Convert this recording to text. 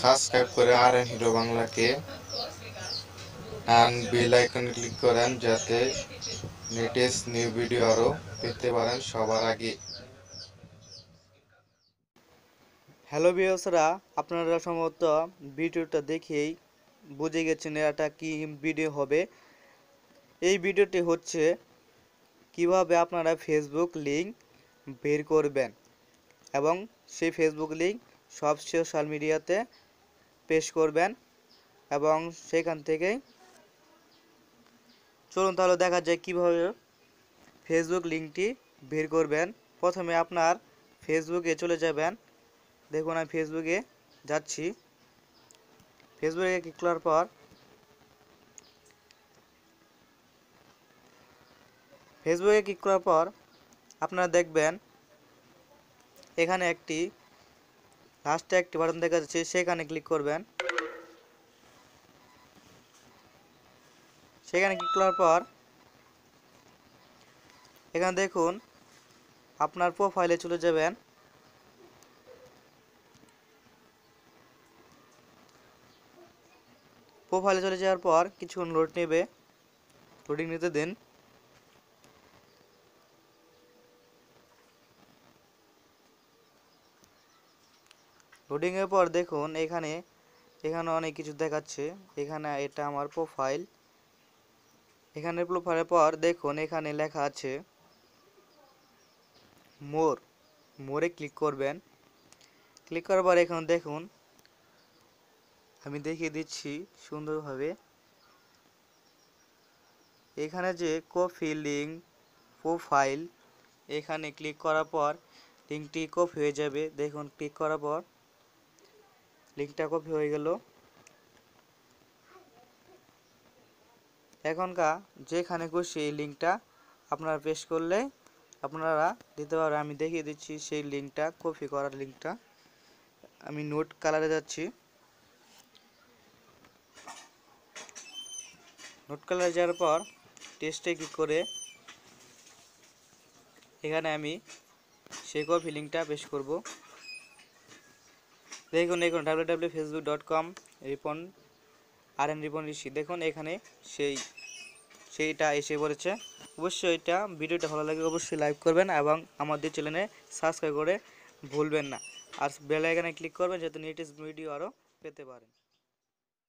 subscribe করে R N hero বাংলাকে and bell আইকনে ক্লিক করেন যাতে লেটেস্ট নিউ ভিডিও আরও পেতে পারেন সবার আগে হ্যালো বিহসরা আপনারা সম্ভবত ভিডিওটা দেখেই বুঝে গেছেন এটা কি ভিডিও হবে এই ভিডিওটি হচ্ছে কিভাবে আপনারা ফেসবুক লিঙ্ক বের করবেন এবং সেই ফেসবুক লিঙ্ক সব সোশ্যাল মিডিয়াতে পেশ করবেন এবং সেখান থেকেই চলুন তাহলে দেখা যায় কীভাবে ফেসবুক লিঙ্কটি বের করবেন প্রথমে আপনার ফেসবুকে চলে যাবেন দেখুন আমি ফেসবুকে যাচ্ছি ফেসবুকে ক্লিক করার পর ফেসবুকে ক্লিক করার পর আপনারা দেখবেন এখানে একটি লাস্টে একটি বাটন দেখা যাচ্ছে সেখানে ক্লিক করবেন সেখানে ক্লিক করার পর এখানে দেখুন আপনার প্রোফাইলে চলে যাবেন প্রোফাইলে চলে যাওয়ার পর কিছুক্ষণ লোড নেবে লোডিং নিতে দিন লোডিংয়ের পর দেখুন এখানে এখানে অনেক কিছু দেখাচ্ছে এখানে এটা আমার প্রোফাইল এখানে প্রোফাইলের পর দেখুন এখানে লেখা আছে মোর মোরে ক্লিক করবেন ক্লিক করার পর এখন দেখুন আমি দেখিয়ে দিচ্ছি সুন্দরভাবে এখানে যে কপি লিঙ্ক প্রোফাইল এখানে ক্লিক করার পর লিঙ্কটি কপি হয়ে যাবে দেখুন ক্লিক করার পর লিঙ্কটা কপি হয়ে গেল এখনকার যেখানে খুশি এই লিঙ্কটা আপনারা পেশ করলে আপনারা দিতে পারবেন আমি দেখিয়ে দিচ্ছি সেই লিঙ্কটা কপি করার লিঙ্কটা আমি নোট কালারে যাচ্ছি নোট কালারে যাওয়ার পর টেস্টে ক্লিক করে এখানে আমি সেই কপি লিঙ্কটা পেশ করব দেখুন দেখুন W W facebook dot com Ripon R N Ripon Rishi দেখুন এখানে সেই সেইটা এসে পড়েছে অবশ্যই এটা ভিডিওটা ভালো লাগে অবশ্যই লাইক করবেন এবং আমাদের চ্যানেলে সাবস্ক্রাইব করে ভুলবেন না আর বেল আইকনে ক্লিক করবেন যাতে লেটেস্ট ভিডিও আরও পেতে পারেন